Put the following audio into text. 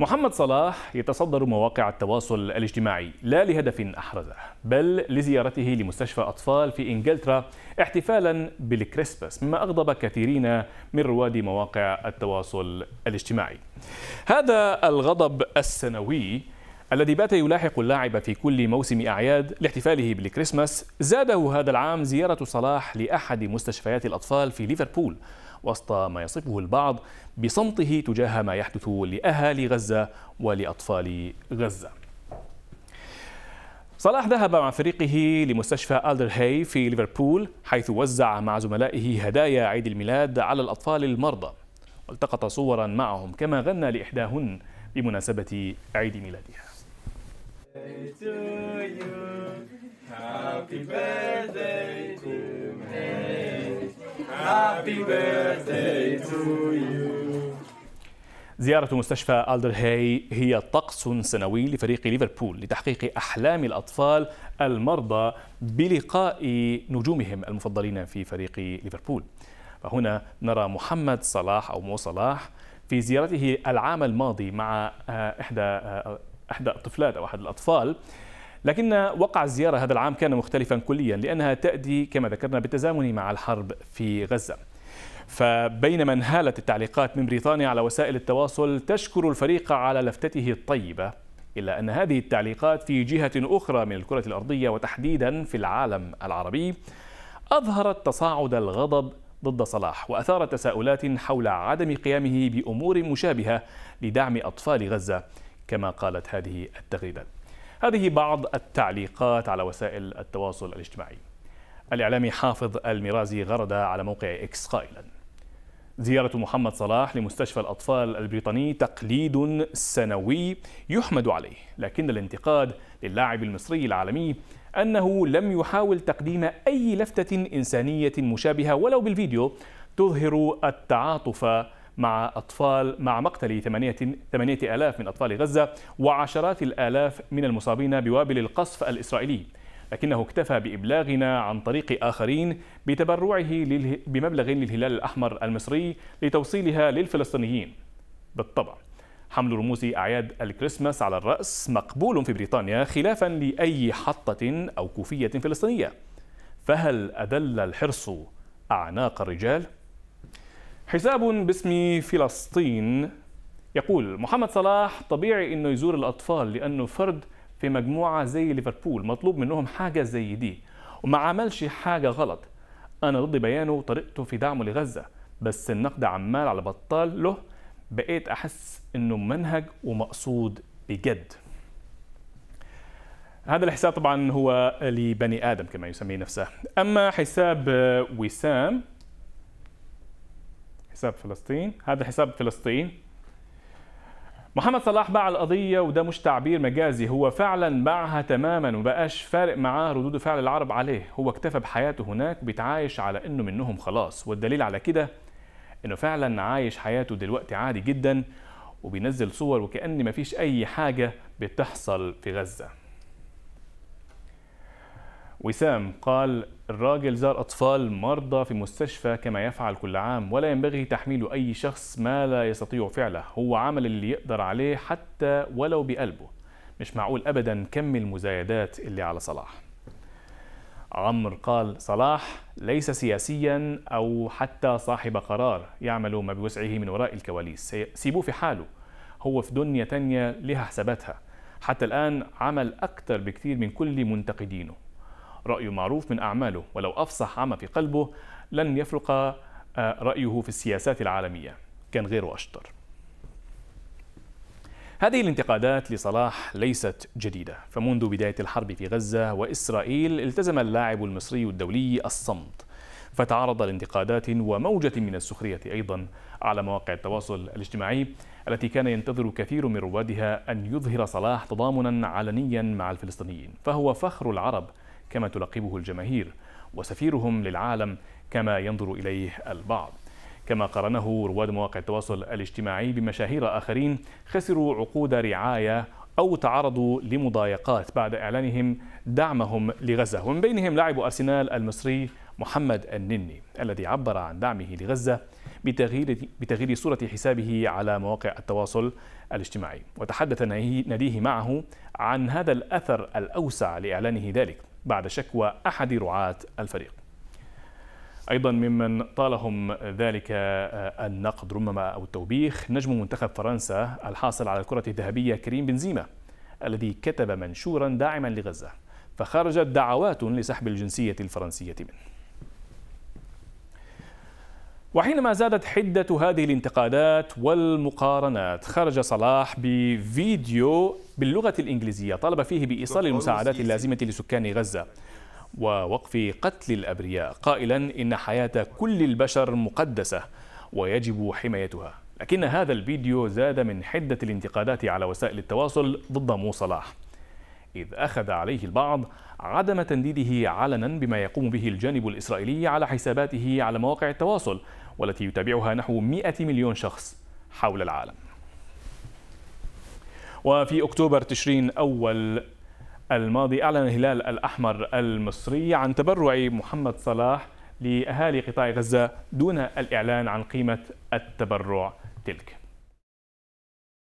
محمد صلاح يتصدر مواقع التواصل الاجتماعي لا لهدف أحرزه بل لزيارته لمستشفى أطفال في إنجلترا احتفالا بالكريسماس مما أغضب كثيرين من رواد مواقع التواصل الاجتماعي هذا الغضب السنوي الذي بات يلاحق اللاعب في كل موسم أعياد لاحتفاله بالكريسماس زاده هذا العام زيارة صلاح لأحد مستشفيات الأطفال في ليفربول وسط ما يصفه البعض بصمته تجاه ما يحدث لأهالي غزة ولأطفال غزة صلاح ذهب مع فريقه لمستشفى ألدر هاي في ليفربول حيث وزع مع زملائه هدايا عيد الميلاد على الأطفال المرضى والتقط صورا معهم كما غنى لإحداهن بمناسبة عيد ميلادها birthday to you. Happy birthday to me. Happy birthday to you. زيارة مستشفى ألدرهاي هي طقس سنوي لفريق ليفربول لتحقيق أحلام الأطفال المرضى بلقاء نجومهم المفضلين في فريق ليفربول فهنا نرى محمد صلاح أو مو صلاح في زيارته العام الماضي مع آه، إحدى آه، إحدى الطفلات أو أحد الأطفال لكن وقع الزيارة هذا العام كان مختلفا كليا لأنها تأتي كما ذكرنا بالتزامن مع الحرب في غزة فبينما انهالت التعليقات من بريطانيا على وسائل التواصل تشكر الفريق على لفتته الطيبة إلا أن هذه التعليقات في جهة أخرى من الكرة الأرضية وتحديدا في العالم العربي أظهرت تصاعد الغضب ضد صلاح وأثارت تساؤلات حول عدم قيامه بأمور مشابهة لدعم أطفال غزة كما قالت هذه التغريدات هذه بعض التعليقات على وسائل التواصل الاجتماعي الإعلامي حافظ الميرازي غرد على موقع إكس قائلا زيارة محمد صلاح لمستشفى الأطفال البريطاني تقليد سنوي يحمد عليه لكن الانتقاد للاعب المصري العالمي أنه لم يحاول تقديم أي لفتة إنسانية مشابهة ولو بالفيديو تظهر التعاطف مع أطفال مع مقتل 8000 من أطفال غزة وعشرات الآلاف من المصابين بوابل القصف الإسرائيلي لكنه اكتفى بإبلاغنا عن طريق آخرين بتبرعه بمبلغ للهلال الأحمر المصري لتوصيلها للفلسطينيين بالطبع حمل رموز أعياد الكريسماس على الرأس مقبول في بريطانيا خلافا لأي حطة أو كوفية فلسطينية فهل أدل الحرص أعناق الرجال؟ حساب باسم فلسطين يقول محمد صلاح طبيعي انه يزور الاطفال لانه فرد في مجموعه زي ليفربول مطلوب منهم حاجه زي دي وما عملش حاجه غلط انا ضد بيانه وطريقته في دعمه لغزه بس النقد عمال على بطال له بقيت احس انه منهج ومقصود بجد هذا الحساب طبعا هو لبني ادم كما يسميه نفسه اما حساب وسام حساب فلسطين هذا حساب فلسطين محمد صلاح باع القضية وده مش تعبير مجازي هو فعلا باعها تماما وبقاش فارق معاه ردود فعل العرب عليه هو اكتفى بحياته هناك بيتعايش على انه منهم خلاص والدليل على كده انه فعلا عايش حياته دلوقتي عادي جدا وبينزل صور وكأن مفيش أي حاجة بتحصل في غزة وسام قال الراجل زار أطفال مرضى في مستشفى كما يفعل كل عام ولا ينبغي تحميل أي شخص ما لا يستطيع فعله هو عمل اللي يقدر عليه حتى ولو بقلبه مش معقول أبدا كم المزايدات اللي على صلاح عمر قال صلاح ليس سياسيا أو حتى صاحب قرار يعمل ما بوسعه من وراء الكواليس سيبوه في حاله هو في دنيا تانية لها حساباتها حتى الآن عمل أكثر بكثير من كل منتقدينه رأي معروف من أعماله ولو أفصح عما في قلبه لن يفرق آه، رأيه في السياسات العالمية كان غيره أشطر هذه الانتقادات لصلاح ليست جديدة فمنذ بداية الحرب في غزة وإسرائيل التزم اللاعب المصري الدولي الصمت فتعرض لانتقادات وموجة من السخرية أيضا على مواقع التواصل الاجتماعي التي كان ينتظر كثير من روادها أن يظهر صلاح تضامنا علنيا مع الفلسطينيين فهو فخر العرب كما تلقبه الجماهير وسفيرهم للعالم كما ينظر إليه البعض كما قارنه رواد مواقع التواصل الاجتماعي بمشاهير آخرين خسروا عقود رعاية أو تعرضوا لمضايقات بعد إعلانهم دعمهم لغزة ومن بينهم لاعب أرسنال المصري محمد النني الذي عبر عن دعمه لغزة بتغيير, بتغيير صورة حسابه على مواقع التواصل الاجتماعي وتحدث ناديه معه عن هذا الأثر الأوسع لإعلانه ذلك بعد شكوى أحد رعاة الفريق أيضا ممن طالهم ذلك آه، النقد ربما أو التوبيخ نجم منتخب فرنسا الحاصل على الكرة الذهبية كريم بنزيما الذي كتب منشورا داعما لغزة فخرجت دعوات لسحب الجنسية الفرنسية منه وحينما زادت حدة هذه الانتقادات والمقارنات خرج صلاح بفيديو باللغة الإنجليزية طالب فيه بإيصال المساعدات اللازمة لسكان غزة ووقف قتل الأبرياء قائلا إن حياة كل البشر مقدسة ويجب حمايتها لكن هذا الفيديو زاد من حدة الانتقادات على وسائل التواصل ضد مو صلاح إذ أخذ عليه البعض عدم تنديده علنا بما يقوم به الجانب الإسرائيلي على حساباته على مواقع التواصل والتي يتابعها نحو 100 مليون شخص حول العالم وفي أكتوبر تشرين أول الماضي أعلن الهلال الأحمر المصري عن تبرع محمد صلاح لأهالي قطاع غزة دون الإعلان عن قيمة التبرع تلك